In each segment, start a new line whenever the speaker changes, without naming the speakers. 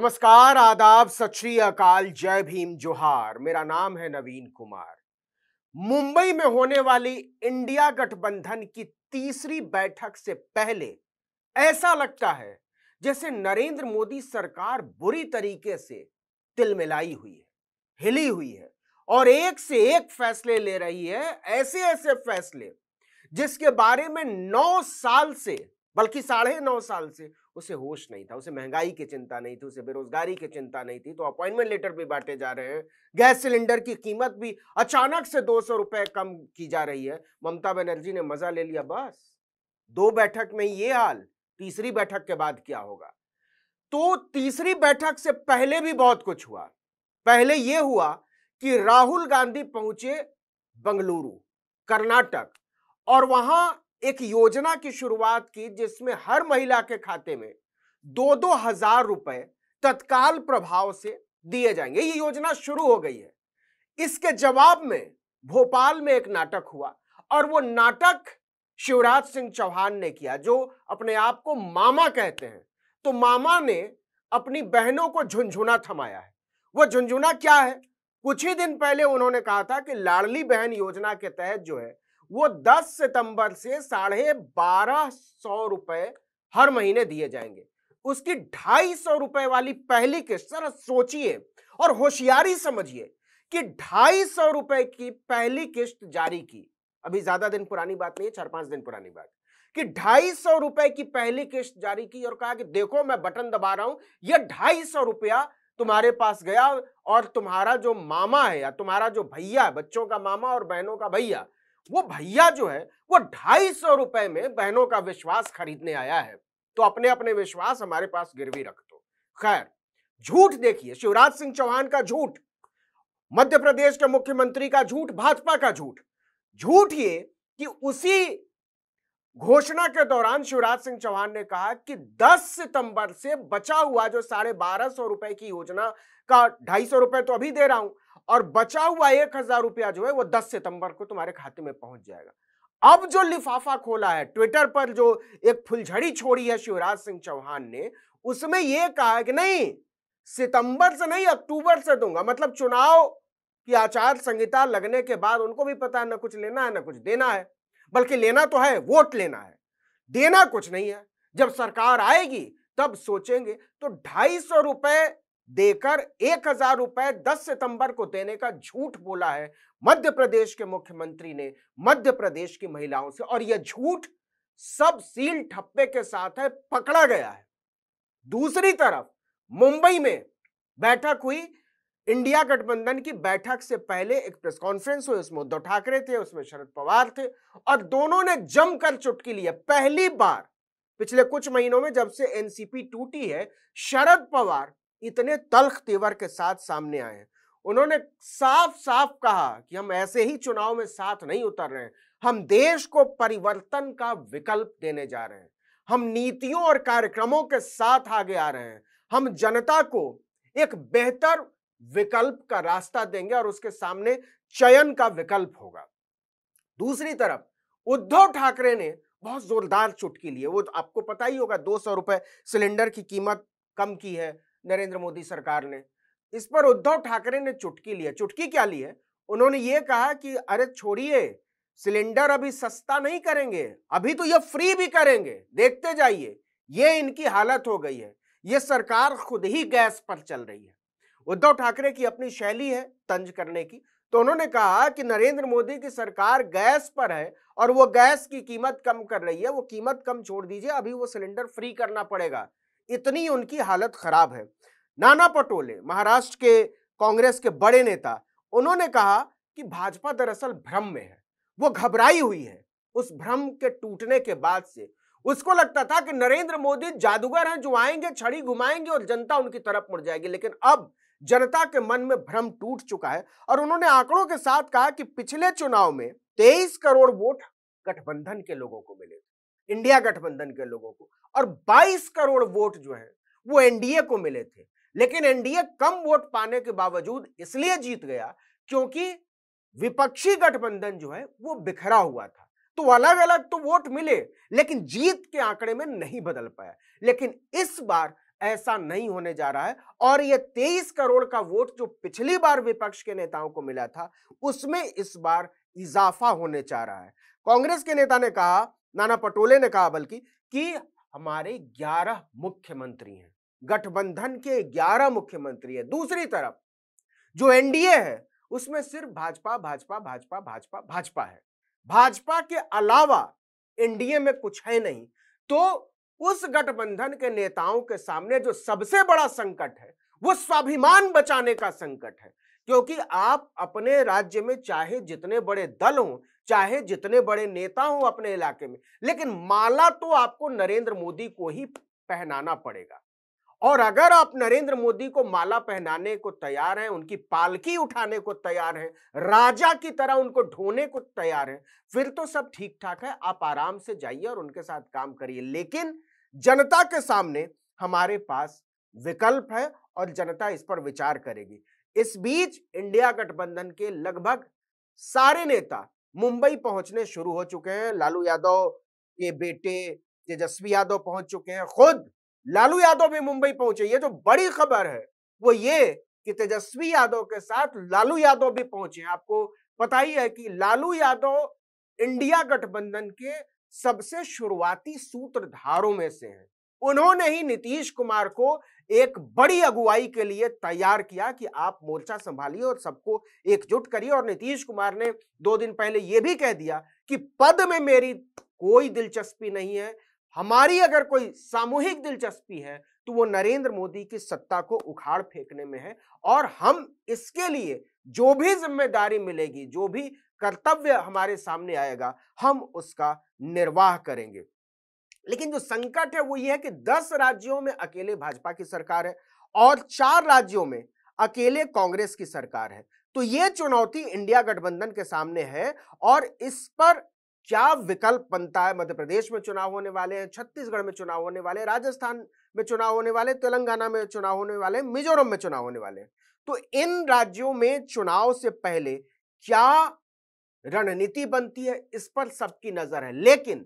नमस्कार आदाब सत श्री अकाल जय भीम जोहार मेरा नाम है नवीन कुमार मुंबई में होने वाली इंडिया गठबंधन की तीसरी बैठक से पहले ऐसा लगता है जैसे नरेंद्र मोदी सरकार बुरी तरीके से तिलमिलाई हुई है हिली हुई है और एक से एक फैसले ले रही है ऐसे ऐसे फैसले जिसके बारे में नौ साल से बल्कि साढ़े नौ साल से उसे होश नहीं था उसे महंगाई की चिंता नहीं थी उसे बेरोजगारी की चिंता नहीं थी तो अपॉइंटमेंट लेटर भी बांटे जा रहे हैं गैस सिलेंडर की कीमत भी अचानक से दो सौ रुपए कम की जा रही है ममता बनर्जी ने मजा ले लिया बस दो बैठक में ये हाल तीसरी बैठक के बाद क्या होगा तो तीसरी बैठक से पहले भी बहुत कुछ हुआ पहले यह हुआ कि राहुल गांधी पहुंचे बंगलुरु कर्नाटक और वहां एक योजना की शुरुआत की जिसमें हर महिला के खाते में दो दो हजार रुपए तत्काल प्रभाव से दिए जाएंगे ये योजना शुरू हो गई है इसके जवाब में भोपाल में एक नाटक हुआ और वो नाटक शिवराज सिंह चौहान ने किया जो अपने आप को मामा कहते हैं तो मामा ने अपनी बहनों को झुंझुना थमाया है वो झुंझुना क्या है कुछ ही दिन पहले उन्होंने कहा था कि लाडली बहन योजना के तहत जो है वो 10 सितंबर से साढ़े बारह सौ रुपए हर महीने दिए जाएंगे उसकी ढाई सौ रुपए वाली पहली किस्त सर सोचिए और होशियारी समझिए कि ढाई सौ रुपए की पहली किस्त जारी की अभी ज्यादा दिन पुरानी बात नहीं है चार पांच दिन पुरानी बात कि ढाई सौ रुपए की पहली किस्त जारी की और कहा कि देखो मैं बटन दबा रहा हूं यह ढाई सौ रुपया तुम्हारे पास गया और तुम्हारा जो मामा है या तुम्हारा जो भैया है बच्चों का मामा और बहनों का भैया वो भैया जो है वो ढाई सौ रुपए में बहनों का विश्वास खरीदने आया है तो अपने अपने विश्वास हमारे पास गिरवी रख दो खैर झूठ देखिए शिवराज सिंह चौहान का झूठ मध्य प्रदेश के मुख्यमंत्री का झूठ भाजपा का झूठ झूठ ये कि उसी घोषणा के दौरान शिवराज सिंह चौहान ने कहा कि 10 सितंबर से बचा हुआ जो साढ़े बारह सौ रुपए की योजना का ढाई सौ रुपए तो अभी दे रहा हूं और बचा हुआ एक हजार रुपया जो है वो दस सितंबर को तुम्हारे खाते में पहुंच जाएगा अब जो लिफाफा खोला है ट्विटर पर जो एक फुलझड़ी छोड़ी है शिवराज सिंह चौहान ने उसमें यह कहा कि नहीं सितंबर से नहीं अक्टूबर से दूंगा मतलब चुनाव की आचार संहिता लगने के बाद उनको भी पता है ना कुछ लेना है ना कुछ देना है बल्कि लेना तो है वोट लेना है देना कुछ नहीं है जब सरकार आएगी तब सोचेंगे तो ढाई सौ रुपए देकर एक हजार रुपए दस सितंबर को देने का झूठ बोला है मध्य प्रदेश के मुख्यमंत्री ने मध्य प्रदेश की महिलाओं से और यह झूठ सब सील ठप्पे के साथ है पकड़ा गया है दूसरी तरफ मुंबई में बैठक हुई इंडिया गठबंधन की बैठक से पहले एक प्रेस कॉन्फ्रेंस हुई उसमें उद्धव ठाकरे थे उसमें शरद पवार थे और दोनों ने जमकर चुटकी लिया पहली बार पिछले कुछ महीनों में जब से एनसीपी टूटी है शरद पवार इतने तल्ख तेवर के साथ सामने आए उन्होंने साफ साफ कहा कि हम ऐसे ही चुनाव में साथ नहीं उतर रहे हम देश को परिवर्तन का विकल्प देने जा रहे हैं हम नीतियों और कार्यक्रमों के साथ आगे आ रहे हैं हम जनता को एक बेहतर विकल्प का रास्ता देंगे और उसके सामने चयन का विकल्प होगा दूसरी तरफ उद्धव ठाकरे ने बहुत जोरदार चुटकी लिए वो आपको पता ही होगा दो सौ रुपए सिलेंडर की कीमत कम की है नरेंद्र मोदी सरकार ने इस पर उद्धव ठाकरे ने चुटकी लिया चुटकी क्या ली है उन्होंने ये कहा कि अरे छोड़िए सिलेंडर अभी सस्ता नहीं करेंगे अभी तो ये फ्री भी करेंगे देखते जाइए ये इनकी हालत हो गई है ये सरकार खुद ही गैस पर चल रही है उद्धव ठाकरे की अपनी शैली है तंज करने की तो उन्होंने कहा कि नरेंद्र मोदी की सरकार गैस पर है और वो गैस की कीमत कम कर रही है वो कीमत कम छोड़ दीजिए अभी वो सिलेंडर फ्री करना पड़ेगा इतनी उनकी हालत खराब है नाना पटोले महाराष्ट्र के कांग्रेस के बड़े नेता उन्होंने कहा कि भाजपा दरअसल भ्रम में है वो घबराई हुई है उस भ्रम के टूटने के बाद से उसको लगता था कि नरेंद्र मोदी जादूगर हैं जो आएंगे छड़ी घुमाएंगे और जनता उनकी तरफ मुड़ जाएगी लेकिन अब जनता के मन में भ्रम टूट चुका है और उन्होंने आंकड़ों के साथ कहा कि पिछले चुनाव में तेईस करोड़ वोट गठबंधन के लोगों को मिले इंडिया गठबंधन के लोगों को और 22 करोड़ वोट जो है वो एनडीए को मिले थे लेकिन एनडीए कम वोट पाने के बावजूद इसलिए जीत गया क्योंकि विपक्षी गठबंधन जो है वो बिखरा हुआ था तो अलग अलग तो वोट मिले लेकिन जीत के आंकड़े में नहीं बदल पाया लेकिन इस बार ऐसा नहीं होने जा रहा है और यह तेईस करोड़ का वोट जो पिछली बार विपक्ष के नेताओं को मिला था उसमें इस बार इजाफा होने जा रहा है कांग्रेस के नेता ने कहा नाना पटोले ने कहा बल्कि कि हमारे ग्यारह मुख्यमंत्री हैं गठबंधन के ग्यारह मुख्यमंत्री है दूसरी तरफ जो एनडीए है उसमें सिर्फ भाजपा भाजपा भाजपा भाजपा भाजपा है भाजपा के अलावा एनडीए में कुछ है नहीं तो उस गठबंधन के नेताओं के सामने जो सबसे बड़ा संकट है वो स्वाभिमान बचाने का संकट है क्योंकि आप अपने राज्य में चाहे जितने बड़े दल हो चाहे जितने बड़े नेता हो अपने इलाके में लेकिन माला तो आपको नरेंद्र मोदी को ही पहनाना पड़ेगा और अगर आप नरेंद्र मोदी को माला पहनाने को तैयार हैं उनकी पालकी उठाने को तैयार हैं राजा की तरह उनको ढोने को तैयार हैं फिर तो सब ठीक ठाक है आप आराम से जाइए और उनके साथ काम करिए लेकिन जनता के सामने हमारे पास विकल्प है और जनता इस पर विचार करेगी इस बीच इंडिया गठबंधन के लगभग सारे नेता मुंबई पहुंचने शुरू हो चुके हैं लालू यादव के बेटे तेजस्वी यादव पहुंच चुके हैं खुद लालू यादव भी मुंबई पहुंचे ये जो बड़ी खबर है वो ये कि तेजस्वी यादव के साथ लालू यादव भी पहुंचे आपको पता ही है कि लालू यादव इंडिया गठबंधन के सबसे शुरुआती सूत्रधारों में से हैं उन्होंने ही नीतीश कुमार को एक बड़ी अगुवाई के लिए तैयार किया कि आप मोर्चा संभालिए और सबको एकजुट करिए और नीतीश कुमार ने दो दिन पहले यह भी कह दिया कि पद में मेरी कोई दिलचस्पी नहीं है हमारी अगर कोई सामूहिक दिलचस्पी है तो वो नरेंद्र मोदी की सत्ता को उखाड़ फेंकने में है और हम इसके लिए जो भी जिम्मेदारी मिलेगी जो भी कर्तव्य हमारे सामने आएगा हम उसका निर्वाह करेंगे लेकिन जो संकट है वो ये है कि दस राज्यों में अकेले भाजपा की सरकार है और चार राज्यों में अकेले कांग्रेस की सरकार है तो ये चुनौती इंडिया गठबंधन के सामने है और इस पर क्या विकल्प बनता है मध्य प्रदेश में चुनाव होने वाले हैं छत्तीसगढ़ में चुनाव होने वाले राजस्थान में चुनाव होने वाले तेलंगाना में चुनाव होने वाले मिजोरम में चुनाव होने वाले तो इन राज्यों में चुनाव से पहले क्या रणनीति बनती है इस पर सबकी नजर है लेकिन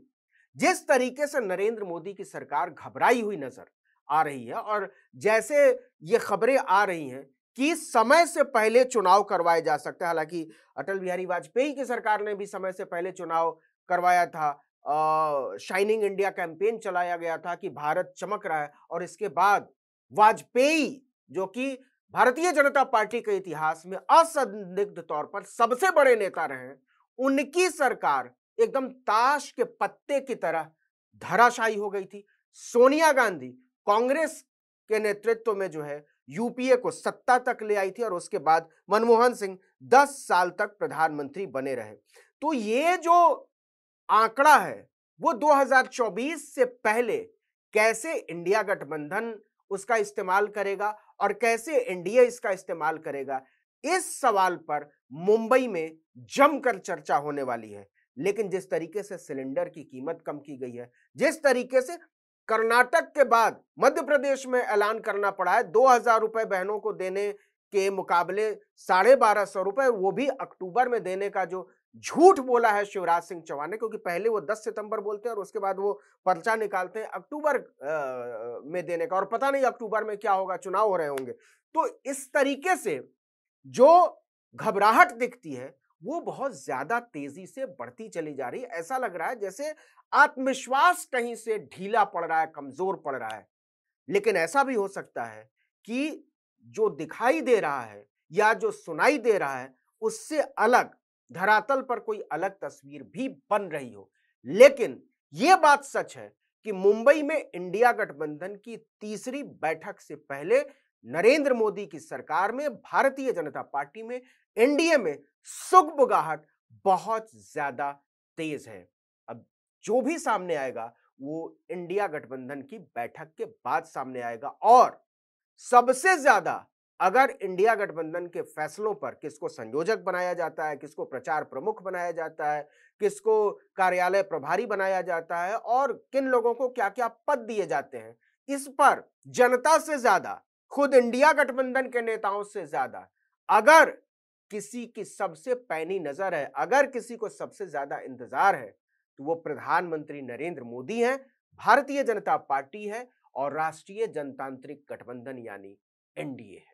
जिस तरीके से नरेंद्र मोदी की सरकार घबराई हुई नजर आ रही है और जैसे ये खबरें आ रही हैं कि समय से पहले चुनाव करवाए जा सकते हैं हालांकि अटल बिहारी वाजपेयी की सरकार ने भी समय से पहले चुनाव करवाया था आ, शाइनिंग इंडिया कैंपेन चलाया गया था कि भारत चमक रहा है और इसके बाद वाजपेयी जो कि भारतीय जनता पार्टी के इतिहास में असंदिग्ध तौर पर सबसे बड़े नेता रहे उनकी सरकार एकदम ताश के पत्ते की तरह धराशायी हो गई थी सोनिया गांधी कांग्रेस के नेतृत्व में जो है यूपीए को सत्ता तक ले आई थी और उसके बाद मनमोहन सिंह 10 साल तक प्रधानमंत्री बने रहे तो ये जो आंकड़ा है वो 2024 से पहले कैसे इंडिया गठबंधन उसका इस्तेमाल करेगा और कैसे एनडीए इसका इस्तेमाल करेगा इस सवाल पर मुंबई में जमकर चर्चा होने वाली है लेकिन जिस तरीके से सिलेंडर की कीमत कम की गई है जिस तरीके से कर्नाटक के बाद मध्य प्रदेश में ऐलान करना पड़ा है दो हजार रुपए बहनों को देने के मुकाबले साढ़े बारह सौ रुपए वो भी अक्टूबर में देने का जो झूठ बोला है शिवराज सिंह चौहान ने क्योंकि पहले वो 10 सितंबर बोलते हैं और उसके बाद वो पर्चा निकालते हैं अक्टूबर में देने का और पता नहीं अक्टूबर में क्या होगा चुनाव हो रहे होंगे तो इस तरीके से जो घबराहट दिखती है वो बहुत ज्यादा तेजी से बढ़ती चली जा रही है ऐसा लग रहा है जैसे आत्मविश्वास कहीं से ढीला पड़ रहा है कमजोर पड़ रहा है लेकिन ऐसा भी हो सकता है कि जो दिखाई दे रहा है या जो सुनाई दे रहा है उससे अलग धरातल पर कोई अलग तस्वीर भी बन रही हो लेकिन यह बात सच है कि मुंबई में इंडिया गठबंधन की तीसरी बैठक से पहले नरेंद्र मोदी की सरकार में भारतीय जनता पार्टी में एनडीए में बुगाहट बहुत ज्यादा तेज है अब जो भी सामने आएगा वो इंडिया गठबंधन की बैठक के बाद सामने आएगा और सबसे ज्यादा अगर इंडिया गठबंधन के फैसलों पर किसको संयोजक बनाया जाता है किसको प्रचार प्रमुख बनाया जाता है किसको कार्यालय प्रभारी बनाया जाता है और किन लोगों को क्या क्या पद दिए जाते हैं इस पर जनता से ज्यादा खुद इंडिया गठबंधन के नेताओं से ज्यादा अगर किसी की सबसे पैनी नजर है अगर किसी को सबसे ज्यादा इंतजार है तो वो प्रधानमंत्री नरेंद्र मोदी हैं भारतीय जनता पार्टी है और राष्ट्रीय जनतांत्रिक गठबंधन यानी एनडीए है